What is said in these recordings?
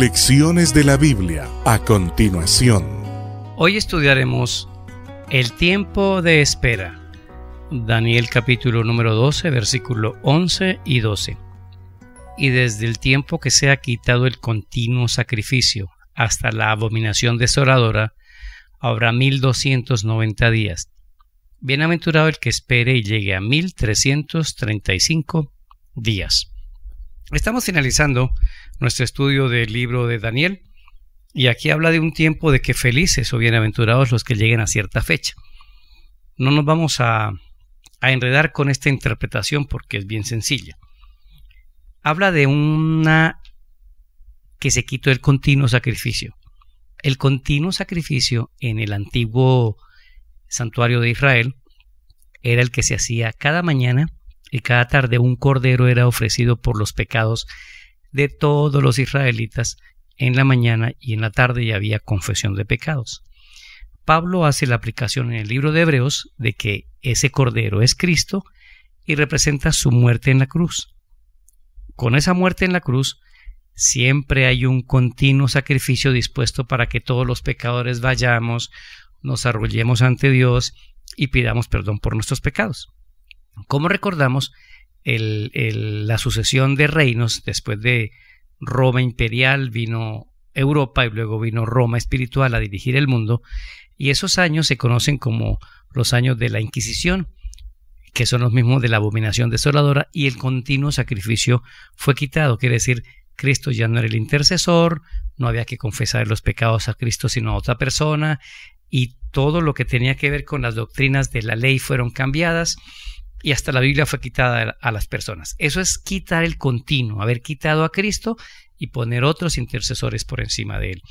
Lecciones de la Biblia a continuación. Hoy estudiaremos el tiempo de espera. Daniel capítulo número 12, versículo 11 y 12. Y desde el tiempo que se ha quitado el continuo sacrificio hasta la abominación desoladora, habrá 1290 días. Bienaventurado el que espere y llegue a 1335 días. Estamos finalizando nuestro estudio del libro de Daniel y aquí habla de un tiempo de que felices o bienaventurados los que lleguen a cierta fecha. No nos vamos a, enredar con esta interpretación porque es bien sencilla. Habla de una que se quitó el continuo sacrificio. El continuo sacrificio en el antiguo santuario de Israel era el que se hacía cada mañana y cada tarde un cordero era ofrecido por los pecados de todos los israelitas en la mañana y en la tarde ya había confesión de pecados. Pablo hace la aplicación en el libro de Hebreos de que ese cordero es Cristo y representa su muerte en la cruz. Con esa muerte en la cruz, siempre hay un continuo sacrificio dispuesto para que todos los pecadores vayamos, nos arrollemos ante Dios y pidamos perdón por nuestros pecados. Como recordamos, la sucesión de reinos después de Roma imperial vino Europa y luego vino Roma espiritual a dirigir el mundo y esos años se conocen como los años de la Inquisición que son los mismos de la abominación desoladora y el continuo sacrificio fue quitado, quiere decir Cristo ya no era el intercesor, no había que confesar los pecados a Cristo sino a otra persona y todo lo que tenía que ver con las doctrinas de la ley fueron cambiadas y hasta la Biblia fue quitada a las personas. Eso es quitar el continuo, haber quitado a Cristo y poner otros intercesores por encima de él.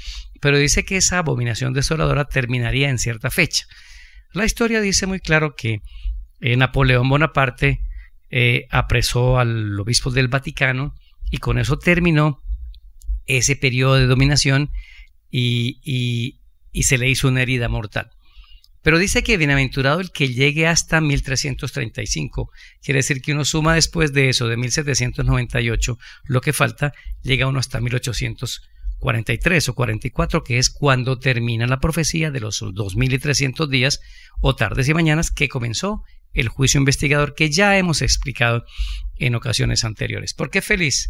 Pero dice que esa abominación desoladora terminaría en cierta fecha. La historia dice muy claro que eh, Napoleón Bonaparte eh, apresó al obispo del Vaticano y con eso terminó ese periodo de dominación y se le hizo una herida mortal. Pero dice que bienaventurado el que llegue hasta 1335. Quiere decir que uno suma después de eso, de 1798, lo que falta, llega uno hasta 1843 o 44, que es cuando termina la profecía de los 2300 días o tardes y mañanas que comenzó el juicio investigador que ya hemos explicado en ocasiones anteriores. ¿Por qué feliz?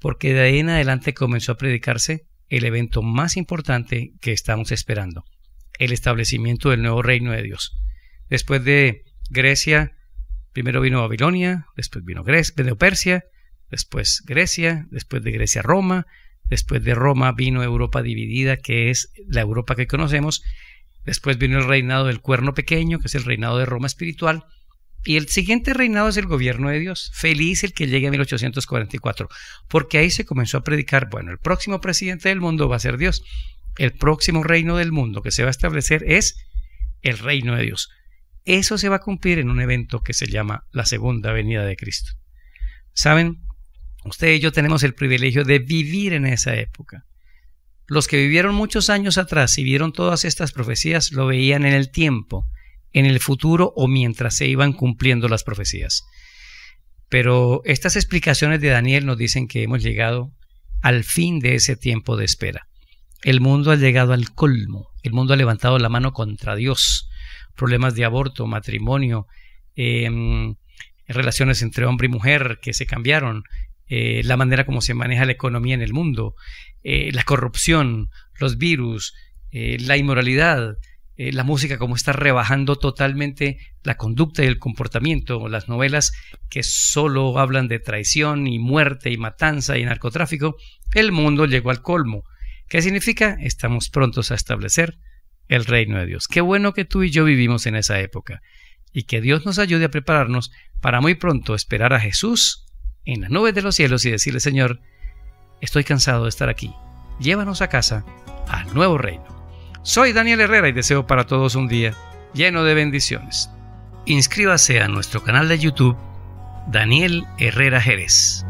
Porque de ahí en adelante comenzó a predicarse el evento más importante que estamos esperando, el establecimiento del nuevo reino de Dios. Después de Grecia, primero vino Babilonia, después vino, Grecia, Persia, después Grecia, después de Grecia Roma, después de Roma vino Europa dividida, que es la Europa que conocemos, después vino el reinado del cuerno pequeño, que es el reinado de Roma espiritual, y el siguiente reinado es el gobierno de Dios. Feliz el que llegue a 1844, porque ahí se comenzó a predicar, bueno, el próximo presidente del mundo va a ser Dios el próximo reino del mundo que se va a establecer es el reino de Dios. Eso se va a cumplir en un evento que se llama la segunda venida de Cristo. Saben, usted y yo tenemos el privilegio de vivir en esa época. Los que vivieron muchos años atrás y vieron todas estas profecías lo veían en el tiempo, en el futuro o mientras se iban cumpliendo las profecías. Pero estas explicaciones de Daniel nos dicen que hemos llegado al fin de ese tiempo de espera. El mundo ha llegado al colmo, el mundo ha levantado la mano contra Dios. Problemas de aborto, matrimonio, em, relaciones entre hombre y mujer que se cambiaron, eh, la manera como se maneja la economía en el mundo, eh, la corrupción, los virus, eh, la inmoralidad, la música como está rebajando totalmente la conducta y el comportamiento, las novelas que solo hablan de traición y muerte y matanza y narcotráfico, el mundo llegó al colmo. ¿Qué significa? Estamos prontos a establecer el reino de Dios. Qué bueno que tú y yo vivimos en esa época y que Dios nos ayude a prepararnos para muy pronto esperar a Jesús en las nubes de los cielos y decirle, Señor, estoy cansado de estar aquí. Llévanos a casa, al nuevo reino. Soy Daniel Herrera y deseo para todos un día lleno de bendiciones. Inscríbase a nuestro canal de YouTube, Daniel Herrera Jerez.